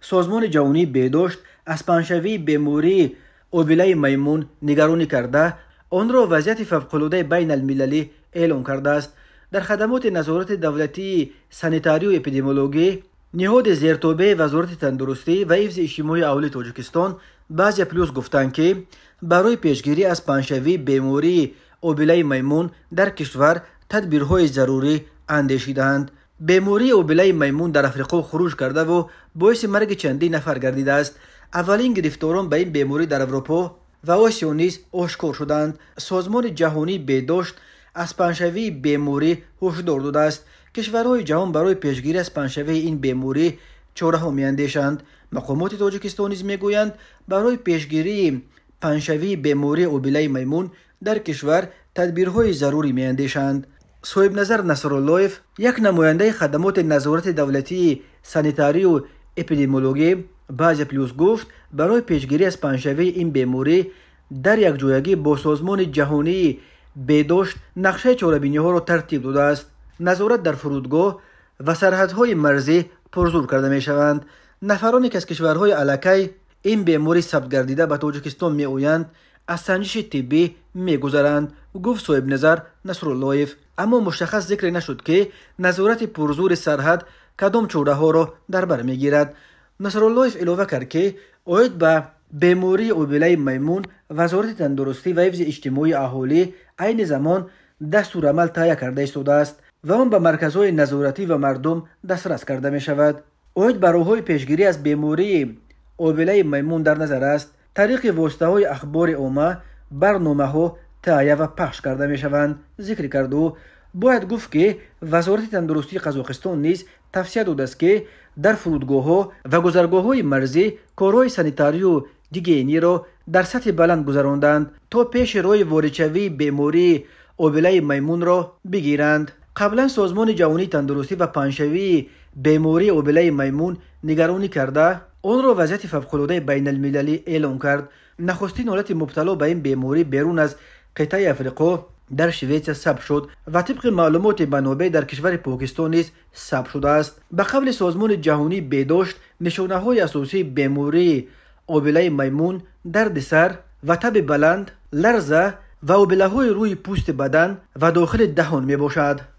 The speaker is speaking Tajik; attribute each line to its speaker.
Speaker 1: سازمان جوانی بهداشت از پنجشنبه به موری میمون نگرانی کرده آن را وضعیت فوقالعاده بین المللی اعلام کرده است در خدمات نظارت دولتی سانیتاری و اپیدمیولوژی نهاد زیرتابه وزارت تندرستی و حفظ اجتماعی اولی تاجیکستان بعضی پلوس گفتند که برای پیشگیری از پنجشنبه بیماری اوبیله میمون در کشور تدبیرهای ضروری اندیشیدند бемории обилаи маймун дар африқо хурӯҷ кардаву боиси марги чандин нафар гардидааст аввалин гирифторон ба ин беморӣ дар аврупо ва осиё низ ошкор шуданд созмони ҷаҳонии бедошт аз паҳншавии беморӣ ҳушдор додааст кишварҳои ҷаҳон барои пешгирӣ аз паҳншавии ин беморӣ чораҳо меандешанд мақомоти тоҷикистон низ мегӯянд барои пешгирии паҳншавии бемории обилаи маймун дар кишвар тадбирҳои зарурӣ меандешанд соҳибназар насруллоев як намояндаи хадамоти назорати давлатии санитарию эпидемиологӣ баъзе плюс гуфт барои пешгирӣ аз паҳншавии ин беморӣ дар якҷоягӣ бо созмони ҷаҳонии бедошт нақшаи чорабиниҳоро тартиб додааст назорат дар фурудгоҳ ва сарҳадҳои марзӣ пурзур карда мешаванд нафароне ки аз кишварҳои алакай ин беморӣ сабт гардида ба тоҷикистон меоянд аз санҷиши тиббӣ мегузаранд гуфт соҳибназар насруллоев аммо мушаххас зикр нашуд ки назорати пурзури сарҳад кадом чораҳоро дар бар мегирад насруллоев илова кард ки оид ба бемории обилаи маймун вазорати тандурустӣ ва ҳифзи иҷтимои аҳолӣ айни замон дастурамал тайя карда истодааст ва он ба марказҳои назоратӣ ва мардум дастрас карда мешавад оид ба роҳҳои пешгирӣ аз бемории обилаи маймун дар назар аст طریق واسطه های اخبار اوما برنامه ها تایه و پخش کرده می شوند ذکر کرد و باید گفت که وزارت تندرستی قزاقستان نیز تفسیر داده است که در فرودگاه ها و گذرگاه های مرزی کارهای سانیتاری و را در سطح بلند گذراندند تا پیش روی وارچوی بیماری اوبلای میمون را بگیرند قبلا سازمان جوونی تندرستی و پنشوی بیماری اوبلای میمون نگرانی کرده اون رو وضعیت فوق‌العاده بین المللی اعلام کرد نخستین حالت مبتلا به این بیماری بیرون از قطعه افریقا در شویچ سب شد و طبق معلومات بنابه در کشور پاکستان نیز سب شده است به قبل سازمان جهانی بیداشت نشانه های اساسی بیماری اوبلای میمون درد سر و تب بلند لرزه و اوبله های روی پوست بدن و داخل دهان می باشد